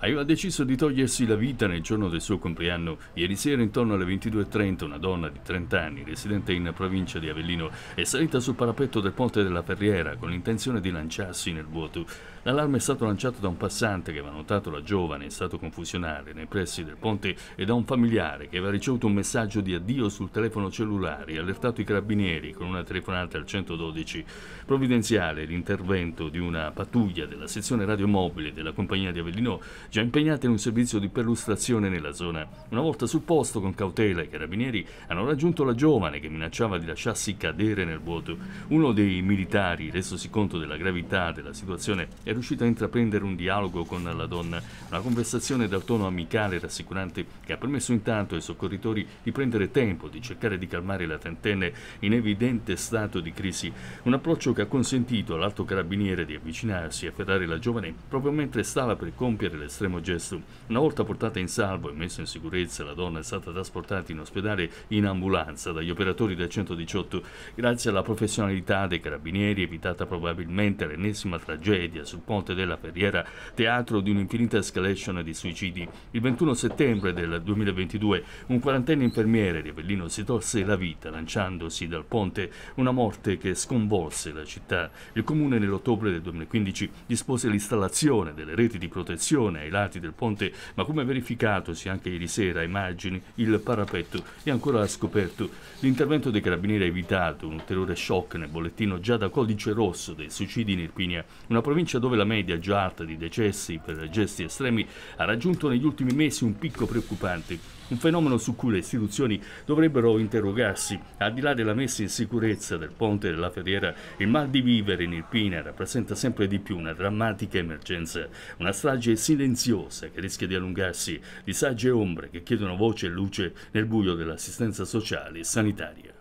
aveva deciso di togliersi la vita nel giorno del suo compleanno. Ieri sera intorno alle 22.30 una donna di 30 anni, residente in provincia di Avellino, è salita sul parapetto del ponte della Ferriera con l'intenzione di lanciarsi nel vuoto. L'allarme è stato lanciato da un passante che aveva notato la giovane in stato confusionale nei pressi del ponte e da un familiare che aveva ricevuto un messaggio di addio sul telefono cellulare e allertato i carabinieri con una telefonata al 112. Provvidenziale l'intervento di una pattuglia della sezione radiomobile della compagnia di Avellino già impegnate in un servizio di perlustrazione nella zona. Una volta sul posto, con cautela, i carabinieri hanno raggiunto la giovane che minacciava di lasciarsi cadere nel vuoto. Uno dei militari, resosi conto della gravità della situazione, è riuscito a intraprendere un dialogo con la donna, una conversazione dal tono amicale e rassicurante che ha permesso intanto ai soccorritori di prendere tempo, di cercare di calmare la trentenne in evidente stato di crisi. Un approccio che ha consentito all'alto carabiniere di avvicinarsi e afferrare la giovane proprio mentre stava per compiere le strade estremo gesto. Una volta portata in salvo e messa in sicurezza, la donna è stata trasportata in ospedale in ambulanza dagli operatori del 118. Grazie alla professionalità dei carabinieri evitata probabilmente l'ennesima tragedia sul ponte della Ferriera, teatro di un'infinita escalation di suicidi. Il 21 settembre del 2022 un quarantenne infermiere di Avellino si tolse la vita lanciandosi dal ponte, una morte che sconvolse la città. Il comune nell'ottobre del 2015 dispose l'installazione delle reti di protezione e ai lati del ponte, ma come verificatosi anche ieri sera, immagini, il parapetto è ancora scoperto. L'intervento dei carabinieri ha evitato un ulteriore shock nel bollettino già da codice rosso dei suicidi in Irpinia, una provincia dove la media già alta di decessi per gesti estremi ha raggiunto negli ultimi mesi un picco preoccupante un fenomeno su cui le istituzioni dovrebbero interrogarsi. Al di là della messa in sicurezza del ponte e della ferriera, il mal di vivere in Irpina rappresenta sempre di più una drammatica emergenza, una strage silenziosa silenziosa che rischia di allungarsi di sagge ombre che chiedono voce e luce nel buio dell'assistenza sociale e sanitaria.